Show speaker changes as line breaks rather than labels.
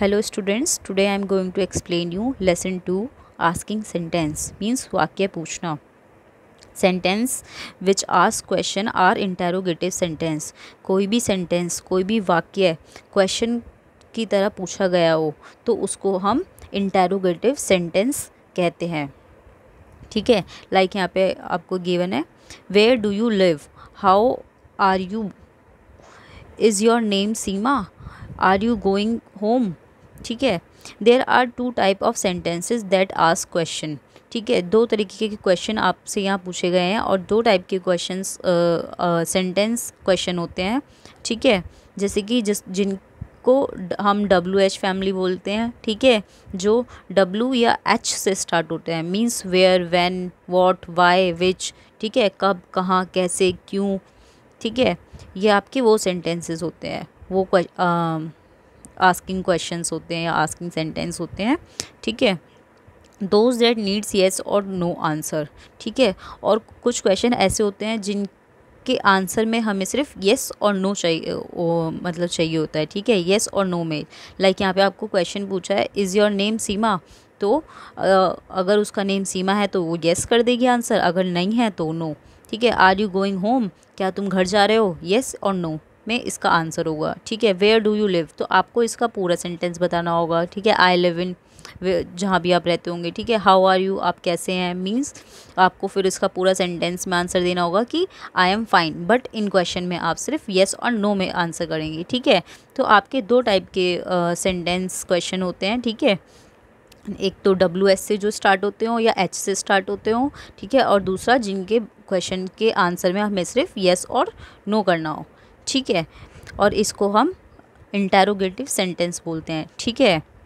hello students today I am going to explain you lesson two asking sentence means वाक्य पूछना sentence which ask question are interrogative sentence कोई भी sentence कोई भी वाक्य question की तरह पूछा गया हो तो उसको हम इंटेरोगेटिव सेंटेंस कहते हैं ठीक है लाइक यहाँ पे आपको गिवन है where do you live how are you is your name Seema are you going home ठीक है there are two type of sentences that ask question ठीक है दो तरीके के क्वेश्चन आपसे यहाँ पूछे गए हैं और दो टाइप के क्वेश्चन सेंटेंस क्वेश्चन होते हैं ठीक है जैसे कि जिस जिन को हम डब्ल्यू एच फैमिली बोलते हैं ठीक है जो डब्ल्यू या एच से स्टार्ट होते हैं means where when what why which ठीक है कब कहाँ कैसे क्यों ठीक है ये आपके वो सेंटेंसेस होते हैं वो आस्किंग क्वेश्चन होते हैं या आस्किंग सेंटेंस होते हैं ठीक है दोज डेट नीड्स येस और नो आंसर ठीक है और कुछ क्वेश्चन ऐसे होते हैं जिन के आंसर में हमें सिर्फ येस और नो चाहिए ओ, मतलब चाहिए होता है ठीक है येस और नो में लाइक यहाँ पे आपको क्वेश्चन पूछा है इज़ योर नेम सीमा तो आ, अगर उसका नेम सीमा है तो वो येस कर देगी आंसर अगर नहीं है तो नो ठीक है आर यू गोइंग होम क्या तुम घर जा रहे हो येस और नो में इसका आंसर होगा ठीक है वेयर डू यू लिव तो आपको इसका पूरा सेंटेंस बताना होगा ठीक है आई लिव इन जहाँ भी आप रहते होंगे ठीक है हाउ आर यू आप कैसे हैं मीन्स आपको फिर इसका पूरा सेंटेंस में आंसर देना होगा कि आई एम फाइन बट इन क्वेश्चन में आप सिर्फ येस और नो में आंसर करेंगे ठीक है तो आपके दो टाइप के सेंटेंस uh, क्वेश्चन होते हैं ठीक है एक तो डब्ल्यू एस से जो स्टार्ट होते हों या एच से स्टार्ट होते हों ठीक है और दूसरा जिनके क्वेश्चन के आंसर में हमें सिर्फ येस और नो करना हो ठीक है और इसको हम इंटेरोगेटिव सेंटेंस बोलते हैं ठीक है